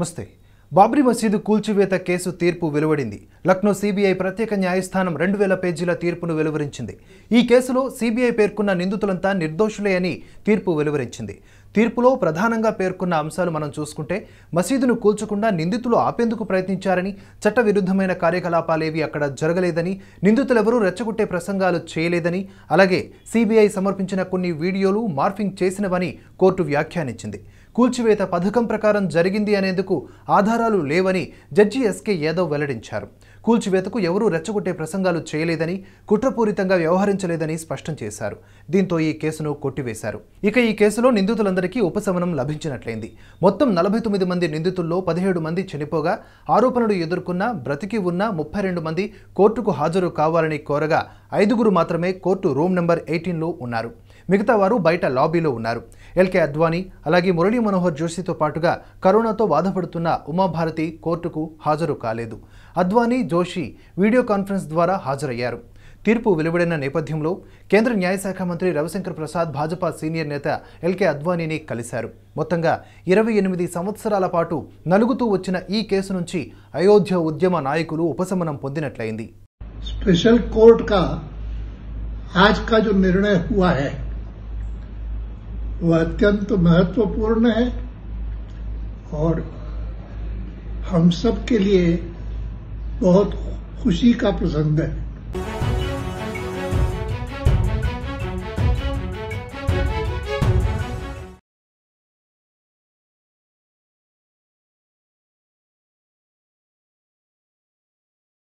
నమస్తే బాబ్రీ మసీదు కూల్చివేత కేసు తీర్పు వెలువడింది లక్నో సిబిఐ ప్రత్యేక న్యాయస్థానం రెండు వేల పేజీల తీర్పును వెలువరించింది ఈ కేసులో సిబిఐ పేర్కొన్న నిందితులంతా నిర్దోషులే అని తీర్పు వెలువరించింది తీర్పులో ప్రధానంగా పేర్కొన్న అంశాలు మనం చూసుకుంటే మసీదును కూల్చకుండా నిందితులు ఆపేందుకు ప్రయత్నించారని చట్టవిరుద్ధమైన కార్యకలాపాలేవి అక్కడ జరగలేదని నిందితులెవరూ రెచ్చగొట్టే ప్రసంగాలు చేయలేదని అలాగే సిబిఐ సమర్పించిన కొన్ని వీడియోలు మార్ఫింగ్ చేసినవని కోర్టు వ్యాఖ్యానించింది కూల్చివేత పథకం ప్రకారం జరిగింది అనేందుకు ఆధారాలు లేవని జడ్జి ఎస్కే యాదవ్ వెల్లడించారు కూల్చివేతకు ఎవరూ రెచ్చగొట్టే ప్రసంగాలు చేయలేదని కుట్రపూరితంగా వ్యవహరించలేదని స్పష్టం చేశారు దీంతో ఈ కేసును కొట్టివేశారు ఇక ఈ కేసులో నిందితులందరికీ ఉపశమనం లభించినట్లయింది మొత్తం నలభై తొమ్మిది మంది నిందితుల్లో పదిహేడు మంది చనిపోగా ఆరోపణలు ఎదుర్కొన్న బ్రతికి ఉన్న ముప్పై రెండు మంది కోర్టుకు హాజరు కావాలని కోరగా ఐదుగురు మాత్రమే కోర్టు రూమ్ నెంబర్ ఎయిటీన్లో ఉన్నారు మిగతా వారు బయట లాబీలో ఉన్నారు ఎల్కే అద్వానీ అలాగే మురళీ మనోహర్ జోషితో పాటుగా కరోనాతో బాధపడుతున్న ఉమాభారతి కోర్టుకు హాజరు కాలేదు అద్వానీ జోషి వీడియో కాన్ఫరెన్స్ ద్వారా హాజరయ్యారు తీర్పు వెలువడిన నేపథ్యంలో కేంద్ర న్యాయశాఖ మంత్రి రవిశంకర్ ప్రసాద్ భాజపా సీనియర్ నేత ఎల్కే అద్వానీని కలిశారు మొత్తంగా ఇరవై ఎనిమిది సంవత్సరాల పాటు నలుగుతూ వచ్చిన ఈ కేసు నుంచి అయోధ్య ఉద్యమ నాయకులు ఉపశమనం పొందినట్లయింది స్పెషల్ కోర్ట్ కా ఆజ్ కా जो निर्णय हुआ वह अत्यंत महत्वपूर्ण है और हम सब के लिए बहुत खुशी का प्रसंग है